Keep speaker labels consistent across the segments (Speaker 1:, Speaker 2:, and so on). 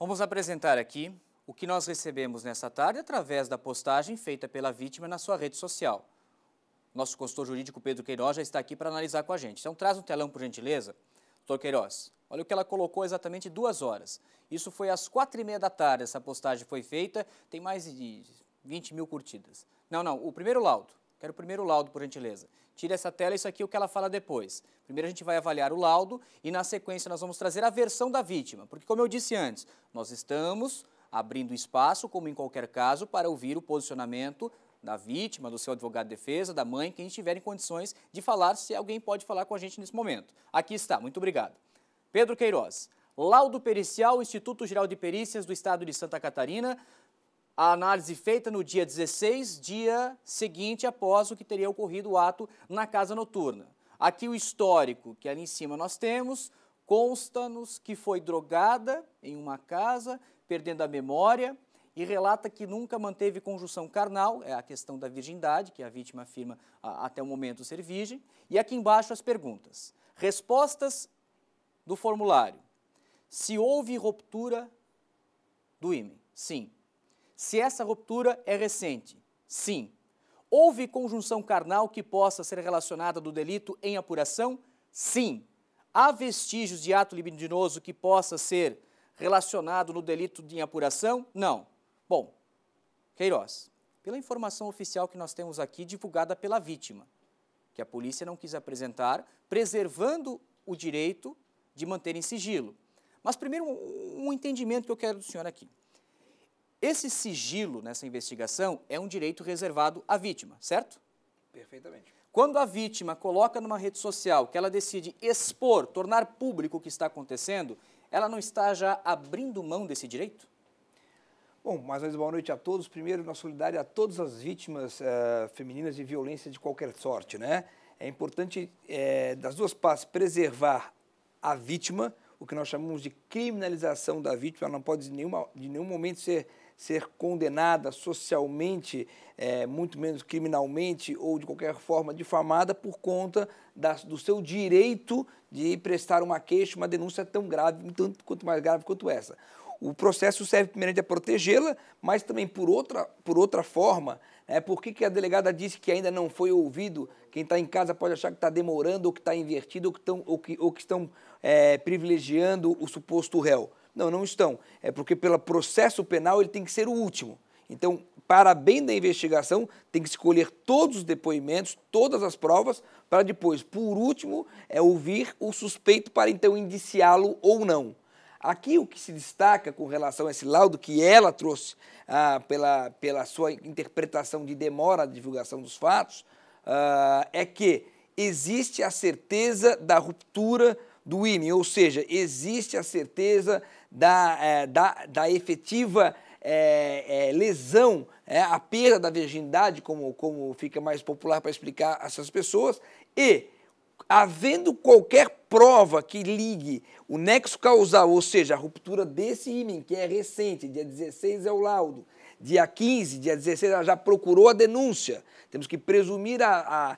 Speaker 1: Vamos apresentar aqui o que nós recebemos nesta tarde através da postagem feita pela vítima na sua rede social. Nosso consultor jurídico Pedro Queiroz já está aqui para analisar com a gente. Então traz um telão, por gentileza. Doutor Queiroz, olha o que ela colocou exatamente duas horas. Isso foi às quatro e meia da tarde, essa postagem foi feita, tem mais de 20 mil curtidas. Não, não, o primeiro laudo. Quero o primeiro laudo, por gentileza tire essa tela, isso aqui é o que ela fala depois. Primeiro a gente vai avaliar o laudo e na sequência nós vamos trazer a versão da vítima, porque como eu disse antes, nós estamos abrindo espaço, como em qualquer caso, para ouvir o posicionamento da vítima, do seu advogado de defesa, da mãe, quem estiver em condições de falar, se alguém pode falar com a gente nesse momento. Aqui está, muito obrigado. Pedro Queiroz, laudo pericial, Instituto Geral de Perícias do Estado de Santa Catarina, a análise feita no dia 16, dia seguinte após o que teria ocorrido o ato na casa noturna. Aqui o histórico, que ali em cima nós temos, consta-nos que foi drogada em uma casa, perdendo a memória, e relata que nunca manteve conjunção carnal, é a questão da virgindade, que a vítima afirma a, até o momento ser virgem. E aqui embaixo as perguntas. Respostas do formulário. Se houve ruptura do ímã? Sim. Se essa ruptura é recente, sim. Houve conjunção carnal que possa ser relacionada do delito em apuração? Sim. Há vestígios de ato libidinoso que possa ser relacionado no delito de apuração? Não. Bom, Queiroz, pela informação oficial que nós temos aqui divulgada pela vítima, que a polícia não quis apresentar, preservando o direito de manter em sigilo. Mas primeiro um entendimento que eu quero do senhor aqui. Esse sigilo nessa investigação é um direito reservado à vítima, certo?
Speaker 2: Perfeitamente.
Speaker 1: Quando a vítima coloca numa rede social que ela decide expor, tornar público o que está acontecendo, ela não está já
Speaker 2: abrindo mão desse direito? Bom, mais uma vez, boa noite a todos. Primeiro, nossa solidariedade a todas as vítimas eh, femininas de violência de qualquer sorte, né? É importante, eh, das duas partes, preservar a vítima, o que nós chamamos de criminalização da vítima, ela não pode de, nenhuma, de nenhum momento ser ser condenada socialmente, é, muito menos criminalmente ou de qualquer forma difamada por conta da, do seu direito de prestar uma queixa, uma denúncia tão grave, tanto quanto mais grave quanto essa. O processo serve primeiramente a protegê-la, mas também por outra, por outra forma. Né? Por que, que a delegada disse que ainda não foi ouvido? Quem está em casa pode achar que está demorando, ou que está invertido, ou que, tão, ou que, ou que estão é, privilegiando o suposto réu. Não, não estão. É porque pelo processo penal ele tem que ser o último. Então, para bem da investigação, tem que escolher todos os depoimentos, todas as provas, para depois, por último, é ouvir o suspeito para então indiciá-lo ou não. Aqui o que se destaca com relação a esse laudo que ela trouxe ah, pela, pela sua interpretação de demora à divulgação dos fatos ah, é que existe a certeza da ruptura do IME, ou seja, existe a certeza da, é, da, da efetiva é, é, lesão, é, a perda da virgindade, como, como fica mais popular para explicar essas pessoas, e havendo qualquer prova que ligue o nexo causal, ou seja, a ruptura desse IME, que é recente, dia 16 é o laudo, dia 15, dia 16, ela já procurou a denúncia. Temos que presumir a, a,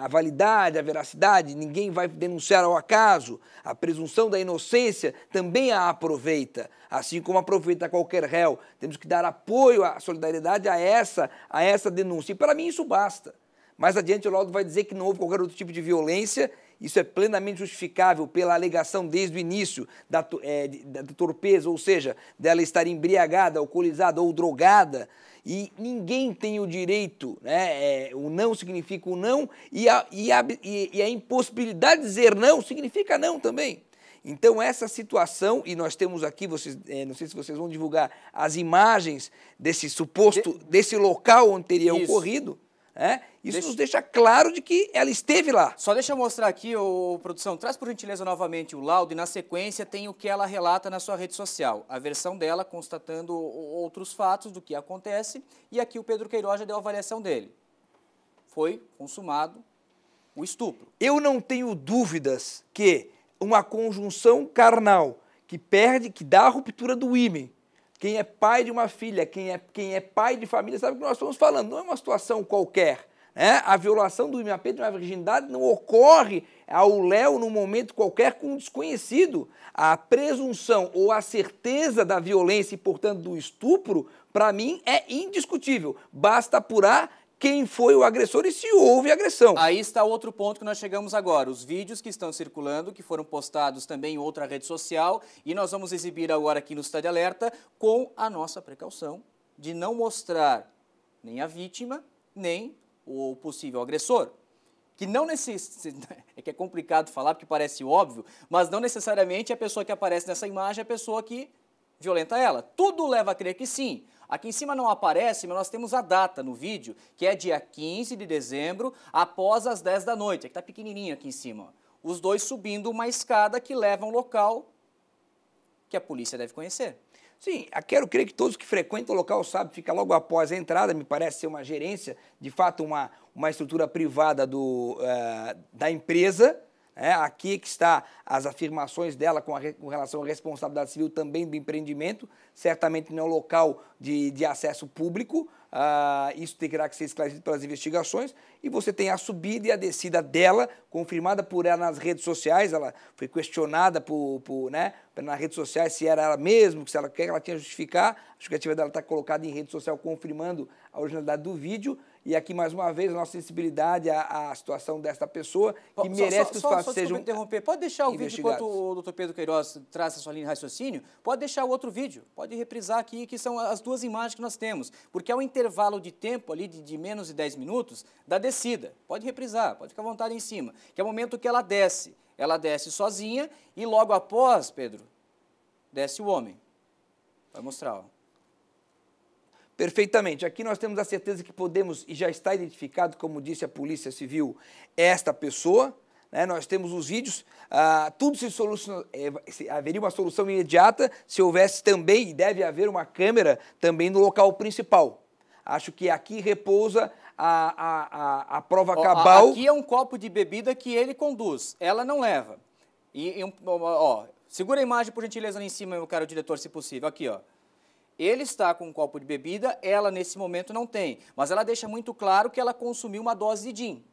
Speaker 2: a, a validade, a veracidade, ninguém vai denunciar ao acaso. A presunção da inocência também a aproveita, assim como aproveita qualquer réu. Temos que dar apoio à solidariedade a essa, a essa denúncia. E para mim isso basta. Mais adiante, o laudo vai dizer que não houve qualquer outro tipo de violência. Isso é plenamente justificável pela alegação desde o início da, é, da torpeza, ou seja, dela estar embriagada, alcoolizada ou drogada. E ninguém tem o direito, né? É, o não significa o não, e a, e, a, e a impossibilidade de dizer não significa não também. Então, essa situação, e nós temos aqui, vocês, é, não sei se vocês vão divulgar as imagens desse suposto, desse local onde teria Isso. ocorrido. É? Isso deixa... nos deixa claro de que ela esteve lá. Só deixa eu mostrar
Speaker 1: aqui, ô, produção, traz por gentileza novamente o laudo e na sequência tem o que ela relata na sua rede social. A versão dela constatando outros fatos do que acontece e aqui o Pedro Queiroz
Speaker 2: já deu a avaliação dele. Foi consumado o estupro. Eu não tenho dúvidas que uma conjunção carnal que perde, que dá a ruptura do ímen, quem é pai de uma filha, quem é, quem é pai de família, sabe o que nós estamos falando. Não é uma situação qualquer. Né? A violação do IMAP de uma virgindade não ocorre ao Léo num momento qualquer com um desconhecido. A presunção ou a certeza da violência e, portanto, do estupro, para mim, é indiscutível. Basta apurar quem foi o agressor e se houve agressão. Aí está outro ponto que nós
Speaker 1: chegamos agora, os vídeos que estão circulando, que foram postados também em outra rede social, e nós vamos exibir agora aqui no Estado Alerta com a nossa precaução de não mostrar nem a vítima, nem o possível agressor que não necessariamente, é que é complicado falar porque parece óbvio, mas não necessariamente a pessoa que aparece nessa imagem é a pessoa que violenta ela. Tudo leva a crer que sim, Aqui em cima não aparece, mas nós temos a data no vídeo, que é dia 15 de dezembro, após as 10 da noite. Aqui é está pequenininho aqui em cima. Os dois subindo uma escada que leva a um local que a polícia deve
Speaker 2: conhecer. Sim, quero crer que todos que frequentam o local sabem, fica logo após a entrada, me parece ser uma gerência, de fato uma, uma estrutura privada do, uh, da empresa, é, aqui é que está as afirmações dela com, a, com, relação à responsabilidade civil também do empreendimento, certamente não é um local de, de acesso público, ah, isso terá que ser esclarecido pelas investigações, e você tem a subida e a descida dela, confirmada por ela nas redes sociais, ela foi questionada por, por, né, nas redes sociais se era ela mesmo, se ela quer que ela tinha justificar, a justificativa dela está colocada em rede social confirmando a originalidade do vídeo, e aqui, mais uma vez, a nossa sensibilidade à, à situação desta pessoa, que só, merece só, que os fatos só, só sejam. interromper.
Speaker 1: Pode deixar o vídeo enquanto o doutor Pedro Queiroz traça a sua linha de raciocínio. Pode deixar o outro vídeo. Pode reprisar aqui, que são as duas imagens que nós temos. Porque é um intervalo de tempo ali de, de menos de 10 minutos da descida. Pode reprisar, pode ficar à vontade em cima. Que é o momento que ela desce. Ela desce sozinha e logo após, Pedro, desce o homem.
Speaker 2: Vai mostrar, ó perfeitamente. Aqui nós temos a certeza que podemos, e já está identificado, como disse a Polícia Civil, esta pessoa. Né? Nós temos os vídeos, ah, tudo se soluciona, é, haveria uma solução imediata se houvesse também, e deve haver uma câmera também no local principal. Acho que aqui repousa a, a, a, a prova ó, cabal. Aqui é um copo de bebida
Speaker 1: que ele conduz, ela não leva. E, e ó, segura a imagem, por gentileza, ali em cima, meu caro diretor, se possível. Aqui, ó. Ele está com um copo de bebida, ela nesse momento não tem, mas ela deixa muito claro que ela consumiu uma dose de gin.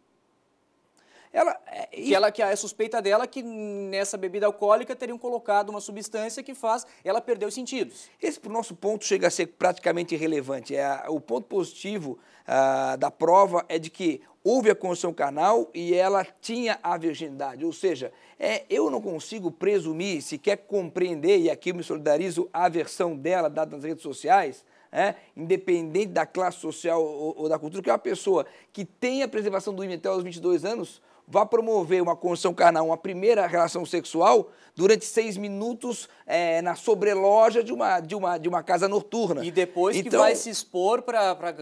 Speaker 1: Ela, é, e... que ela que é suspeita dela que nessa bebida alcoólica teriam colocado uma substância que faz ela perder
Speaker 2: os sentidos. Esse pro nosso ponto chega a ser praticamente irrelevante. É, o ponto positivo ah, da prova é de que houve a condição carnal e ela tinha a virgindade. Ou seja, é, eu não consigo presumir, sequer compreender, e aqui eu me solidarizo à versão dela dada nas redes sociais, é, independente da classe social ou, ou, da cultura, que é uma pessoa que tem a preservação do IMETEL aos 22 anos, vá promover uma condição carnal, uma primeira relação sexual, durante seis minutos é, na sobreloja de uma, de, uma, de uma casa noturna. E depois então, que vai se
Speaker 1: expor para... Pra...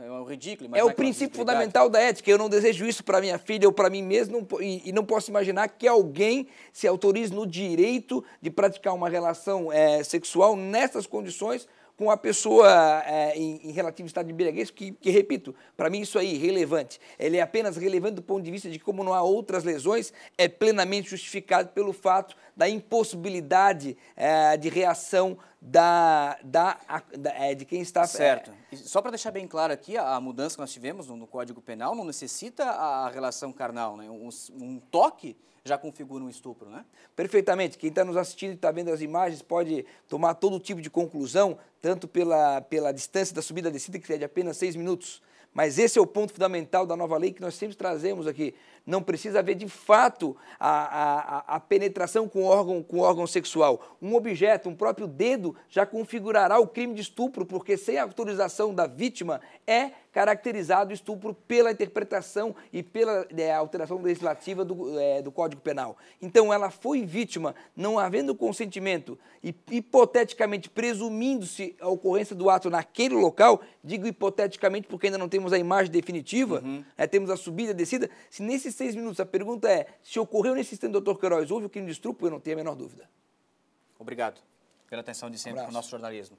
Speaker 1: É um ridículo. É o princípio fundamental
Speaker 2: da ética. Eu não desejo isso para minha filha ou para mim mesmo não, e, e, não posso imaginar que alguém se autorize no direito de praticar uma relação é, sexual nessas condições com a pessoa é, em, em, relativo estado de embriaguez, que, que repito, para mim isso é irrelevante. Ele é apenas relevante do ponto de vista de como não há outras lesões, é plenamente justificado pelo fato da impossibilidade é, de reação da, da, da, é, de quem está certo. É, só para deixar bem claro aqui, a, a
Speaker 1: mudança que nós tivemos no, no, Código Penal não necessita a, a relação carnal, né? Um, um, toque
Speaker 2: já configura um estupro, né? Perfeitamente. Quem está nos assistindo e está vendo as imagens pode tomar todo tipo de conclusão, tanto pela, pela distância da subida e descida, que é de apenas seis minutos. Mas esse é o ponto fundamental da nova lei que nós sempre trazemos aqui. Não precisa haver de fato a, a, a penetração com órgão, com órgão sexual. Um objeto, um próprio dedo, já configurará o crime de estupro, porque sem autorização da vítima é caracterizado estupro pela interpretação e pela é, alteração legislativa do, é, do, Código Penal. Então, ela foi vítima, não havendo consentimento e hipoteticamente presumindo-se a ocorrência do ato naquele local, digo hipoteticamente porque ainda não temos a imagem definitiva, uhum. é, temos a subida e a descida, se nesse nesses seis minutos, a pergunta é: se ocorreu nesse instante, doutor Queiroz, houve o crime de estupro? Eu não tenho a menor dúvida. Obrigado
Speaker 1: pela atenção de sempre um com o nosso jornalismo.